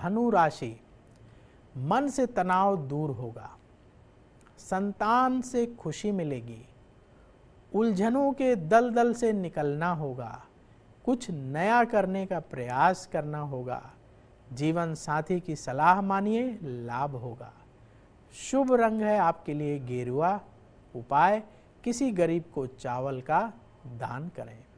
धनु राशि मन से तनाव दूर होगा संतान से खुशी मिलेगी उलझनों के दल दल से निकलना होगा कुछ नया करने का प्रयास करना होगा जीवन साथी की सलाह मानिए लाभ होगा शुभ रंग है आपके लिए गेरुआ उपाय किसी गरीब को चावल का दान करें